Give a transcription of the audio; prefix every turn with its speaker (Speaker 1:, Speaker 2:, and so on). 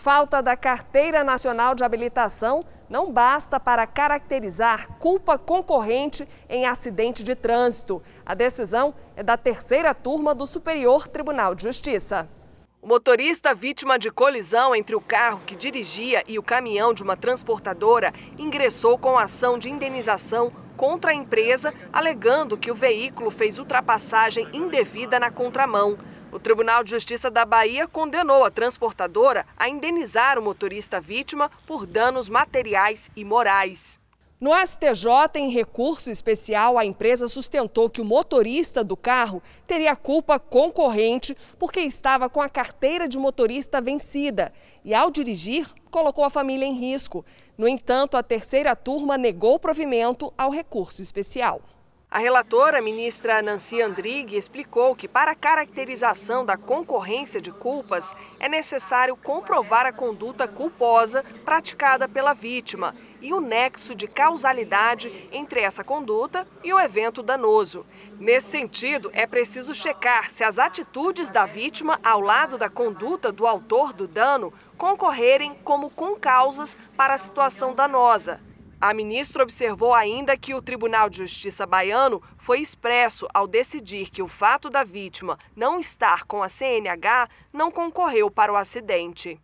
Speaker 1: Falta da Carteira Nacional de Habilitação não basta para caracterizar culpa concorrente em acidente de trânsito. A decisão é da terceira turma do Superior Tribunal de Justiça. O motorista vítima de colisão entre o carro que dirigia e o caminhão de uma transportadora ingressou com ação de indenização contra a empresa, alegando que o veículo fez ultrapassagem indevida na contramão. O Tribunal de Justiça da Bahia condenou a transportadora a indenizar o motorista vítima por danos materiais e morais. No STJ, em recurso especial, a empresa sustentou que o motorista do carro teria culpa concorrente porque estava com a carteira de motorista vencida e, ao dirigir, colocou a família em risco. No entanto, a terceira turma negou provimento ao recurso especial. A relatora, ministra Nancy Andrighi, explicou que para a caracterização da concorrência de culpas é necessário comprovar a conduta culposa praticada pela vítima e o nexo de causalidade entre essa conduta e o evento danoso. Nesse sentido, é preciso checar se as atitudes da vítima ao lado da conduta do autor do dano concorrerem como com causas para a situação danosa a ministra observou ainda que o Tribunal de Justiça baiano foi expresso ao decidir que o fato da vítima não estar com a CNH não concorreu para o acidente.